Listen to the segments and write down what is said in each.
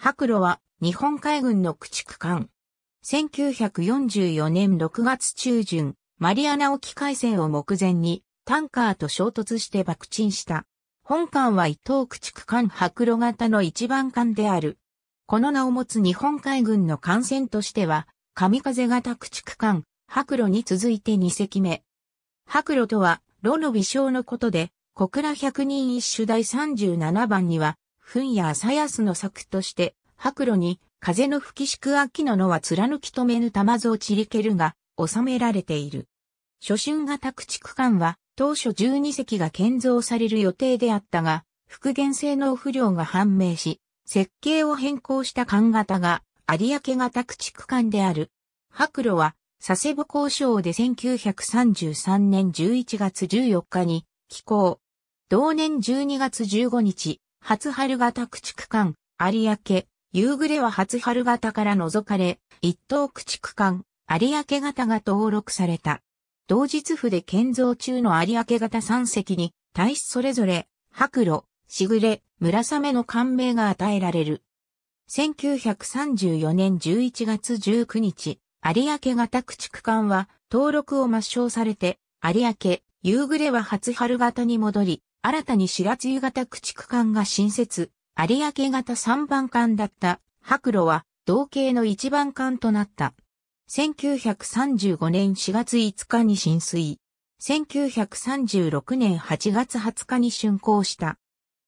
白露は日本海軍の駆逐艦。1944年6月中旬、マリアナ沖海戦を目前にタンカーと衝突して爆沈した。本艦は伊東駆逐艦白露型の一番艦である。この名を持つ日本海軍の艦船としては、神風型駆逐艦白露に続いて2隻目。白露とは、炉の微笑のことで、小倉百人一首第37番には、噴や朝安の作として、白露に、風の吹きしく秋の野は貫き止めぬ玉蔵散りけるが、収められている。初春型駆逐艦は、当初12隻が建造される予定であったが、復元性能不良が判明し、設計を変更した艦型が、有明型駆逐艦である。白露は、佐世保交渉で1933年11月14日に、寄港。同年12月15日、初春型駆逐艦、有明、夕暮れは初春型から除かれ、一等駆逐艦、有明型が登録された。同日府で建造中の有明型三隻に、対しそれぞれ、白露、しぐれ、紫の艦名が与えられる。1934年11月19日、有明型駆逐艦は登録を抹消されて、有明、夕暮れは初春型に戻り、新たに白露型駆逐艦が新設、有明型3番艦だった白露は同型の1番艦となった。1935年4月5日に浸水。1936年8月20日に竣工した。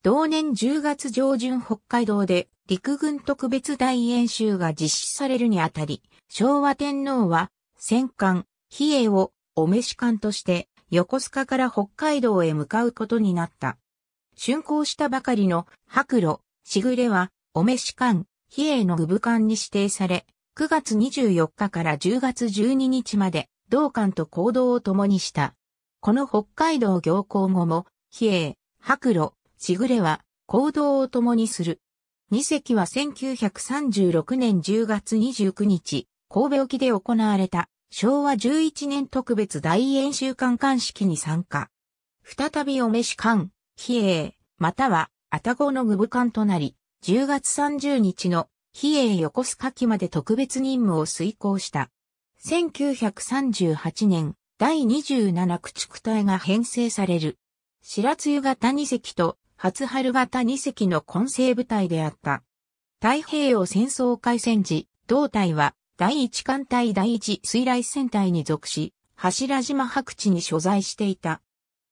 同年10月上旬北海道で陸軍特別大演習が実施されるにあたり、昭和天皇は戦艦、比叡をお召し艦として横須賀から北海道へ向かうことになった。竣工したばかりの白露、しぐれは、お召し館、比叡の具部館に指定され、9月24日から10月12日まで、同館と行動を共にした。この北海道行行後も、比叡、白露、しぐれは、行動を共にする。二隻は1936年10月29日、神戸沖で行われた昭和11年特別大演習館艦式に参加。再びお召し館。比叡、または、たごの具部館となり、10月30日の比叡横須賀期まで特別任務を遂行した。1938年、第27駆逐隊が編成される。白露型2隻と初春型2隻の混成部隊であった。太平洋戦争開戦時、同隊は第1艦隊第1水雷戦隊に属し、柱島白地に所在していた。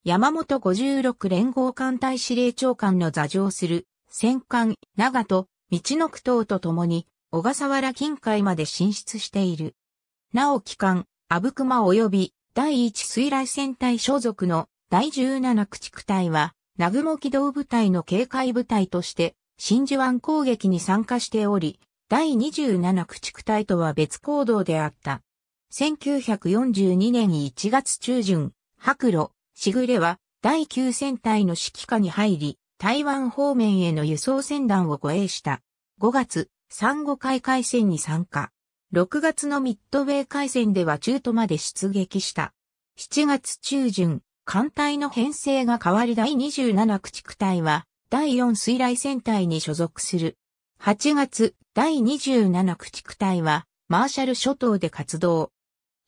山本56連合艦隊司令長官の座上する戦艦長門、道の区等と共に小笠原近海まで進出している。なお機関、阿武隈及び第一水雷戦隊所属の第17駆逐隊は、南雲機動部隊の警戒部隊として、真珠湾攻撃に参加しており、第27駆逐隊とは別行動であった。1942年1月中旬、白露、しぐれは第9戦隊の指揮下に入り、台湾方面への輸送船団を護衛した。5月、産後海海戦に参加。6月のミッドウェー海戦では中途まで出撃した。7月中旬、艦隊の編成が変わり第27駆逐隊は、第4水雷戦隊に所属する。8月、第27駆逐隊は、マーシャル諸島で活動。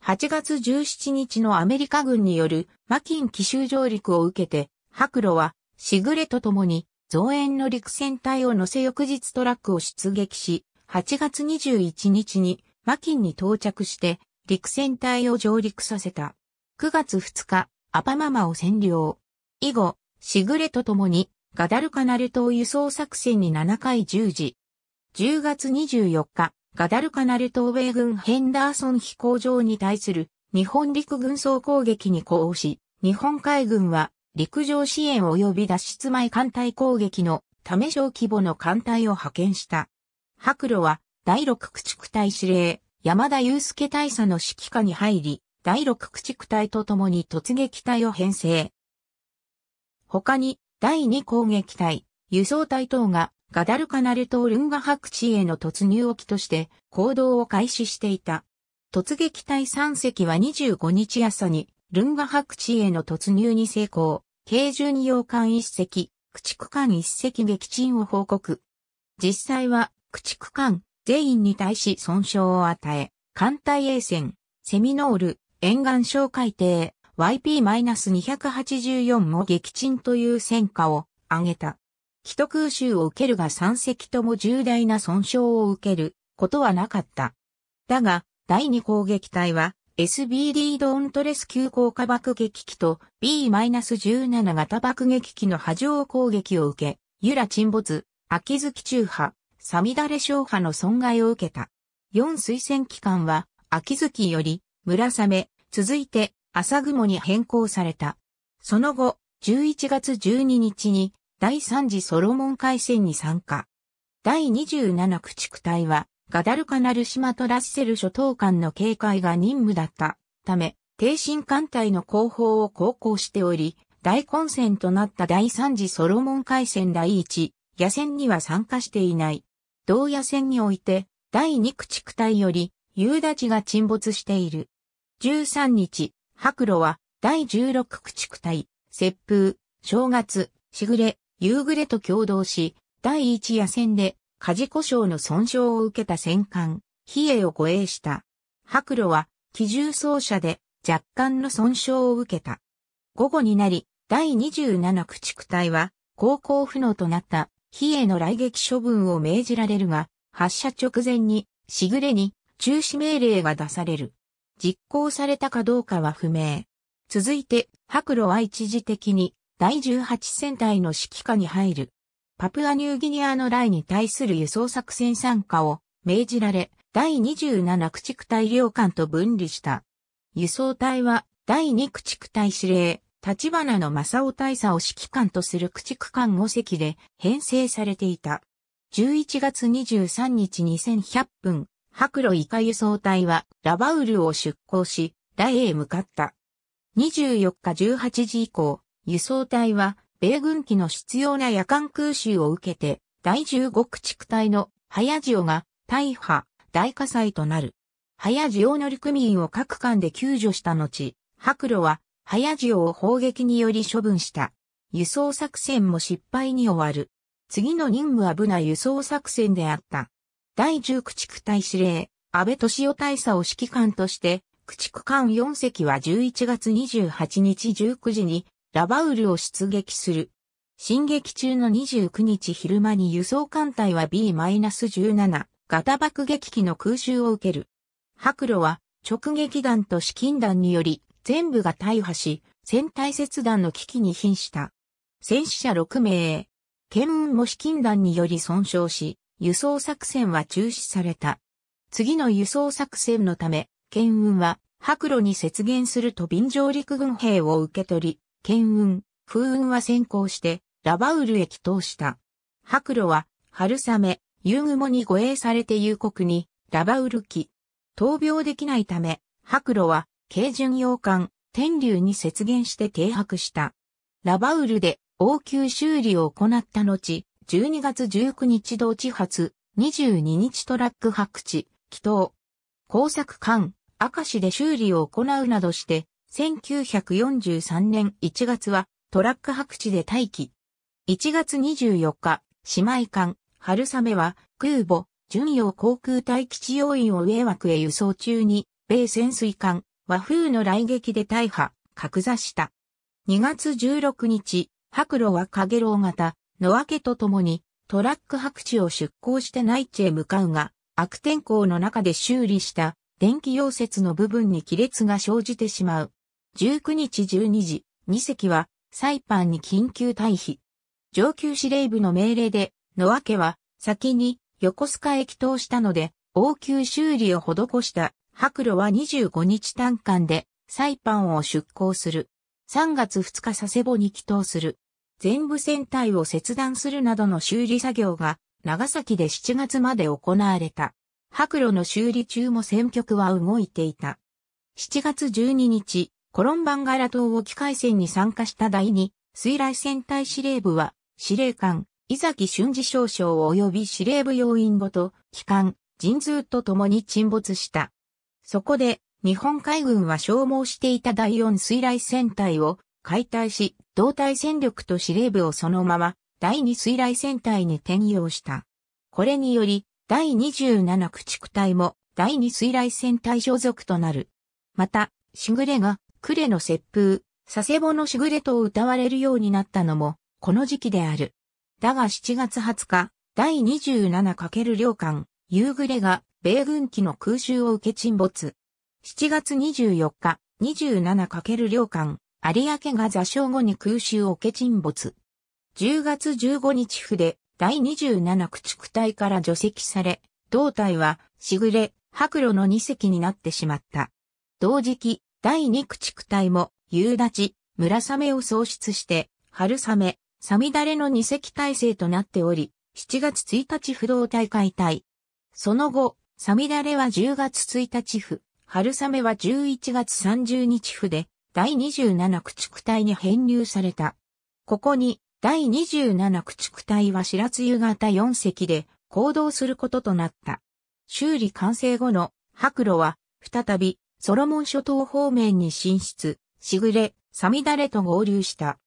8月17日のアメリカ軍によるマキン奇襲上陸を受けて、白露は、しぐれと共に、増援の陸戦隊を乗せ翌日トラックを出撃し、8月21日に、マキンに到着して、陸戦隊を上陸させた。9月2日、アパママを占領。以後、しぐれと共に、ガダルカナル島輸送作戦に7回従事。10月24日、ガダルカナル島米軍ヘンダーソン飛行場に対する日本陸軍総攻撃に呼応し、日本海軍は陸上支援及び脱出前艦隊攻撃のため小規模の艦隊を派遣した。白露は第六駆逐隊司令、山田祐介大佐の指揮下に入り、第六駆逐隊と共に突撃隊を編成。他に、第二攻撃隊、輸送隊等が、ガダルカナル島ルンガ白地への突入沖として行動を開始していた。突撃隊3隻は25日朝にルンガ白地への突入に成功、軽巡洋艦一隻、駆逐艦一隻撃沈を報告。実際は、駆逐艦、全員に対し損傷を与え、艦隊衛船、セミノール、沿岸小海底、YP-284 も撃沈という戦果を上げた。既得空襲を受けるが三隻とも重大な損傷を受けることはなかった。だが、第二攻撃隊は SBD ドーントレス急降下爆撃機と B-17 型爆撃機の波状攻撃を受け、ユラ沈没、秋月中波、サミダレ小波の損害を受けた。4推薦機関は、秋月より、村雨、続いて、朝雲に変更された。その後、11月12日に、第3次ソロモン海戦に参加。第27駆逐隊は、ガダルカナル島とラッセル諸島間の警戒が任務だったため、低進艦隊の後方を航行しており、大混戦となった第3次ソロモン海戦第1野戦には参加していない。同野戦において、第2駆逐隊より、夕立が沈没している。13日、白露は、第16駆逐隊、雪風、正月、しぐれ、夕暮れと共同し、第1野戦で、事故障の損傷を受けた戦艦、比叡を護衛した。白露は、機銃装車で若干の損傷を受けた。午後になり、第27駆逐隊は、航行不能となった、比叡の来撃処分を命じられるが、発射直前に、しぐれに、中止命令が出される。実行されたかどうかは不明。続いて、白露は一時的に、第18戦隊の指揮下に入る。パプアニューギニアのイに対する輸送作戦参加を命じられ、第27駆逐隊領館と分離した。輸送隊は第2駆逐隊司令、立花の正雄大佐を指揮官とする駆逐艦5隻で編成されていた。11月23日2100分、白露以下輸送隊はラバウルを出港し、ラへ向かった。24日18時以降、輸送隊は米軍機の必要な夜間空襲を受けて、第15駆逐隊の早塩が大破、大火災となる。早塩乗組員を各艦で救助した後、白露は早塩を砲撃により処分した。輸送作戦も失敗に終わる。次の任務は部な輸送作戦であった。第10駆逐隊司令、安倍敏夫大佐を指揮官として、駆逐艦4隻は11月28日19時にラバウルを出撃する。進撃中の29日昼間に輸送艦隊は B-17 型爆撃機の空襲を受ける。白露は直撃弾と資金弾により全部が大破し、戦隊切断の危機に瀕した。戦死者6名。剣運も資金弾により損傷し、輸送作戦は中止された。次の輸送作戦のため、剣運は白露に接現すると便上陸軍兵を受け取り、剣運、風運は先行して、ラバウルへ帰投した。白露は、春雨、夕雲に護衛されて夕刻に、ラバウル期。闘病できないため、白露は、軽巡洋艦、天竜に雪原して停泊した。ラバウルで、応急修理を行った後、12月19日同地発、22日トラック白地、帰投。工作艦、明石で修理を行うなどして、1943年1月はトラック白地で待機。1月24日、姉妹艦、春雨は空母、巡洋航空隊基地要員を上枠へ輸送中に、米潜水艦、和風の来撃で大破、格座した。2月16日、白露は影楼型、野分けとともに、トラック白地を出港して内地へ向かうが、悪天候の中で修理した電気溶接の部分に亀裂が生じてしまう。19日12時、2隻はサイパンに緊急退避。上級司令部の命令で、野分家は先に横須賀へ帰したので、応急修理を施した白露は25日短間でサイパンを出港する。3月2日佐世保に帰島する。全部船体を切断するなどの修理作業が長崎で7月まで行われた。白露の修理中も船局は動いていた。7月12日、コロンバンガラ島沖海戦に参加した第2、水雷戦隊司令部は、司令官、伊崎俊二少将及び司令部要員ごと、機関、人数と共に沈没した。そこで、日本海軍は消耗していた第4水雷戦隊を解体し、同体戦力と司令部をそのまま、第2水雷戦隊に転用した。これにより、第27駆逐隊も、第2水雷戦隊所属となる。また、しぐれが呉の切風、佐世保のしぐれと歌われるようになったのも、この時期である。だが7月20日、第 27× 両艦、夕暮れが、米軍機の空襲を受け沈没。7月24日、27× 両艦、有明が座礁後に空襲を受け沈没。10月15日筆、第27駆逐隊から除籍され、胴体は、しぐれ、白露の2隻になってしまった。同時期、第2駆逐隊も、夕立、村雨を創出して、春雨、サミダレの二隻体制となっており、7月1日不動大会体。その後、サミダレは10月1日府、春雨は11月30日府で、第27駆逐隊に編入された。ここに、第27駆逐隊は白露型4隻で行動することとなった。修理完成後の白露は、再びソロモン諸島方面に進出、しぐれ、サミダレと合流した。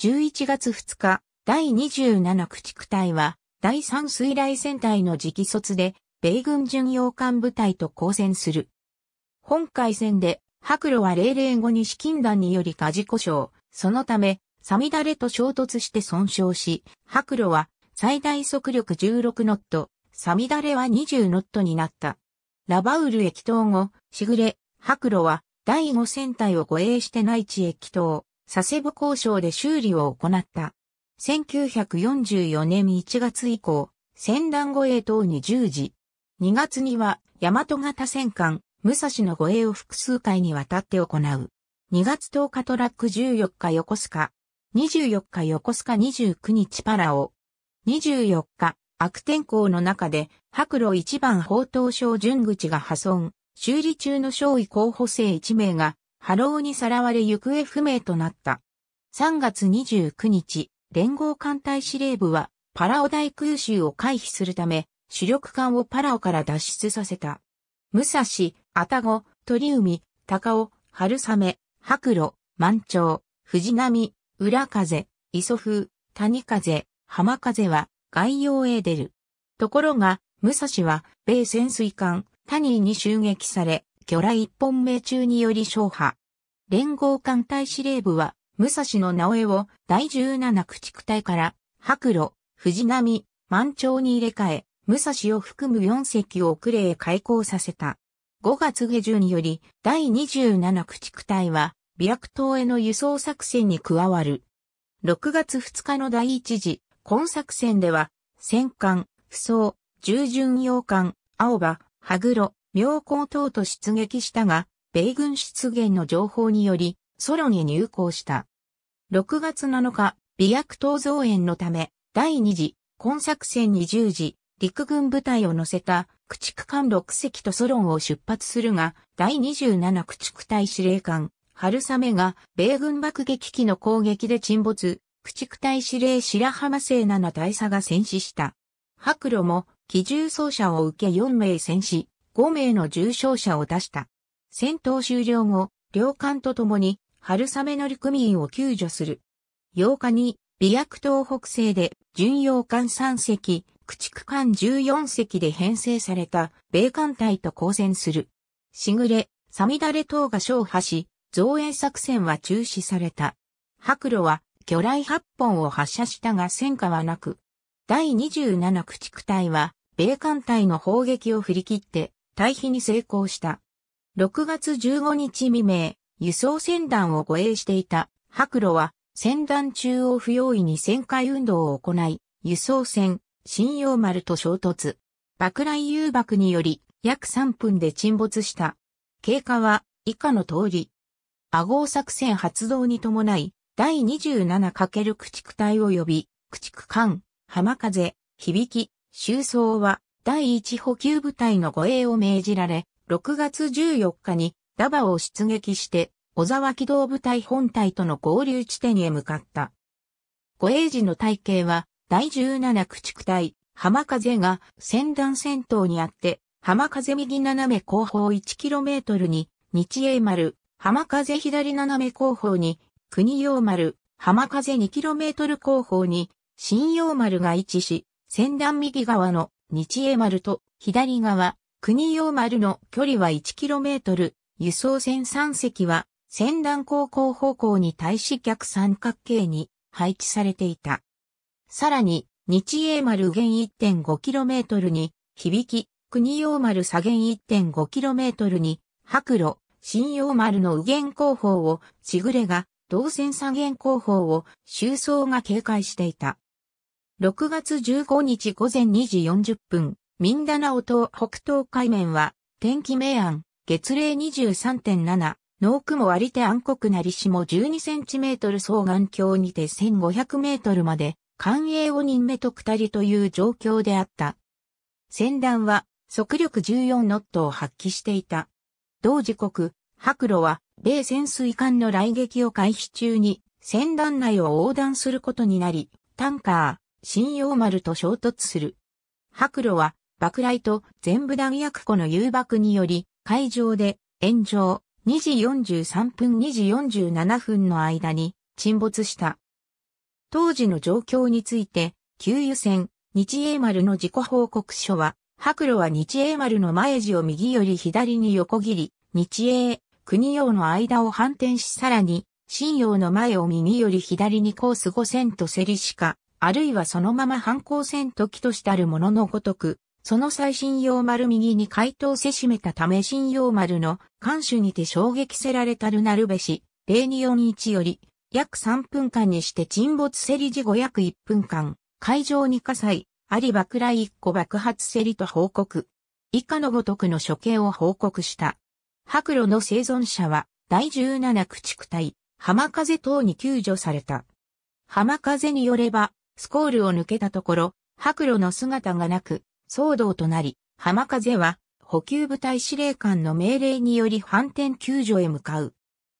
11月2日、第27駆逐隊は、第3水雷戦隊の直卒で、米軍巡洋艦部隊と交戦する。本海戦で、白露は零零後に資金団により火事故障、そのため、サミダレと衝突して損傷し、白露は最大速力16ノット、サミダレは20ノットになった。ラバウル駅頭後、しぐれ、白露は第5戦隊を護衛して内地へ帰佐世保交渉で修理を行った。1944年1月以降、戦団護衛等に従事。2月には、大和型戦艦、武蔵の護衛を複数回にわたって行う。2月10日トラック14日横須賀。24日横須賀29日パラオ。24日、悪天候の中で、白露一番砲塔省巡口が破損。修理中の少尉候補生1名が波浪にさらわれ行方不明となった。3月29日、連合艦隊司令部はパラオ大空襲を回避するため、主力艦をパラオから脱出させた。武蔵、愛宕、鳥海、高尾、春雨、白露、満潮、藤波、浦風、磯風、谷風、浜風は外洋へ出る。ところが、武蔵は米潜水艦タニーに襲撃され、魚雷一本命中により勝破。連合艦隊司令部は、武蔵の直江を第17駆逐隊から、白路、藤波、満潮に入れ替え、武蔵を含む4隻を遅れへ開港させた。5月下旬により、第27駆逐隊は、備白島への輸送作戦に加わる。6月2日の第一次、今作戦では、戦艦、扶桑、従巡洋艦、青葉、羽黒、妙高等と出撃したが、米軍出現の情報により、ソロに入港した。6月7日、美薬島増援のため、第2次、今作戦20時、陸軍部隊を乗せた駆逐艦6隻とソロンを出発するが、第27駆逐隊司令官、春雨が米軍爆撃機の攻撃で沈没、駆逐隊司令白浜生7大佐が戦死した。白露も機銃走者を受け4名戦死、5名の重傷者を出した。戦闘終了後、両艦と共に、春雨乗組員を救助する。8日に、美薬島北西で、巡洋艦3隻、駆逐艦14隻で編成された、米艦隊と交戦する。しぐれ、さみだれ等が勝破し、増援作戦は中止された。白露は、魚雷8本を発射したが戦果はなく、第27駆逐隊は、米艦隊の砲撃を振り切って、退避に成功した。6月15日未明、輸送船団を護衛していた白露は、船団中央不要意に旋回運動を行い、輸送船、新洋丸と衝突。爆雷誘爆により、約3分で沈没した。経過は以下の通り。亜号作戦発動に伴い、第 27× 駆逐隊及び、駆逐艦、浜風、響、き、周総は第一補給部隊の護衛を命じられ、6月14日にダバを出撃して小沢機動部隊本隊との合流地点へ向かった。護衛時の体系は第17駆逐隊、浜風が戦団戦闘にあって、浜風右斜め後方 1km に日英丸、浜風左斜め後方に国陽丸、浜風 2km 後方に新陽丸が位置し、先段右側の日英丸と左側国用丸の距離は 1km、輸送船3隻は先段航行方向に対し逆三角形に配置されていた。さらに、日英丸減 1.5km に、響き、国用丸左減 1.5km に、白露、新用丸の右舷後方を、しぐれが、動線左舷後方を、周走が警戒していた。6月15日午前2時40分、ミンダナオ島北東海面は、天気明暗、月齢23.7、濃雲ありて暗黒なりしも12センチメートル双眼鏡にて1500メートルまで、官営を任目とたりという状況であった。船団は、速力14ノットを発揮していた。同時刻、白露は、米潜水艦の来撃を開始中に、船団内を横断することになり、タンカー、新陽丸と衝突する。白露は、爆雷と全部弾薬庫の誘爆により、海上で炎上2時43分2時47分の間に沈没した。当時の状況について、給油船、日英丸の事故報告書は、白露は日英丸の前地を右より左に横切り、日英、国用の間を反転しさらに、新洋の前を右より左にコース5000とセリシカ、あるいはそのまま反抗戦時としたるもののごとく、その最新用丸右に回答せしめたため新用丸の艦首にて衝撃せられたるなるべし、0241より、約3分間にして沈没せり事後約1分間、海上に火災、あり爆雷1個爆発せりと報告。以下のごとくの処刑を報告した。白露の生存者は、第17駆逐隊、浜風等に救助された。浜風によれば、スコールを抜けたところ、白露の姿がなく、騒動となり、浜風は補給部隊司令官の命令により反転救助へ向かう。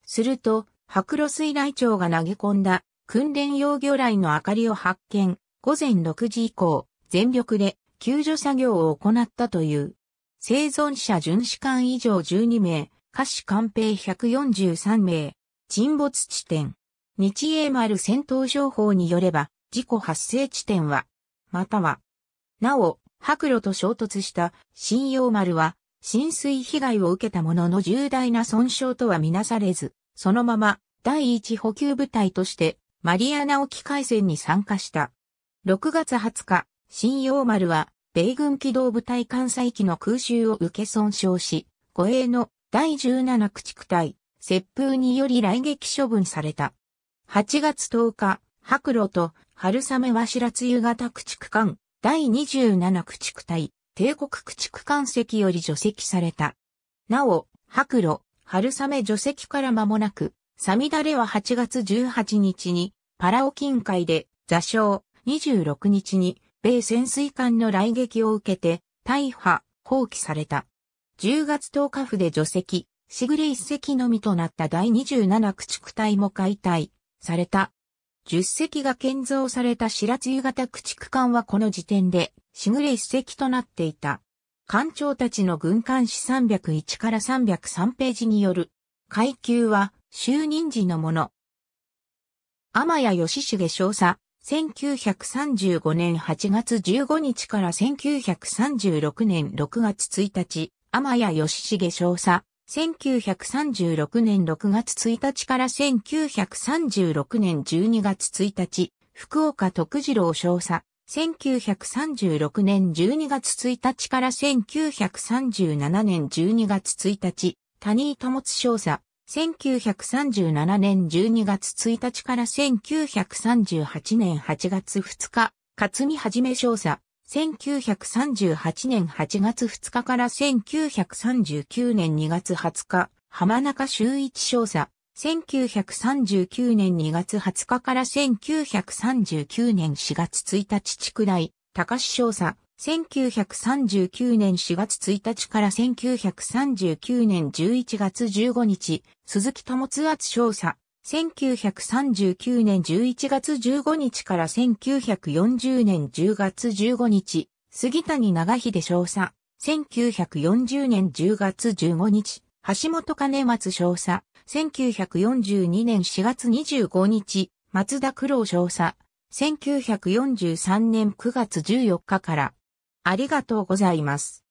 すると、白露水雷長が投げ込んだ訓練用魚雷の明かりを発見、午前6時以降、全力で救助作業を行ったという。生存者巡視官以上12名、下士官兵143名、沈没地点。日英丸戦闘情報によれば、事故発生地点は、または、なお、白露と衝突した新陽丸は、浸水被害を受けたものの重大な損傷とはみなされず、そのまま第一補給部隊としてマリアナ沖海戦に参加した。6月20日、新陽丸は米軍機動部隊艦載機の空襲を受け損傷し、護衛の第17駆逐隊、接風により来撃処分された。8月10日、白露と春雨は白露型駆逐艦、第27駆逐隊、帝国駆逐艦席より除籍された。なお、白露、春雨除籍から間もなく、サミダレは8月18日に、パラオ近海で、座礁、26日に、米潜水艦の来撃を受けて、大破、放棄された。10月10日府で除籍、しぐれ一隻のみとなった第27駆逐隊も解体、された。10隻が建造された白露型駆逐艦はこの時点で、しぐれ一隻となっていた。艦長たちの軍艦史301から303ページによる、階級は就任時のもの。天谷義重少佐、1935年8月15日から1936年6月1日、天谷義重少佐、1936年6月1日から1936年12月1日、福岡徳次郎少佐。1936年12月1日から1937年12月1日、谷井保少佐。1937年12月1日から1938年8月2日、勝見はじめ少佐。1938年8月2日から1939年2月20日、浜中修一少佐。1939年2月20日から1939年4月1日畜大、高志少佐。1939年4月1日から1939年11月15日、鈴木友津厚少佐。1939年11月15日から1940年10月15日、杉谷長秀少佐、1940年10月15日、橋本金松少佐、1942年4月25日、松田九郎少佐、1943年9月14日から、ありがとうございます。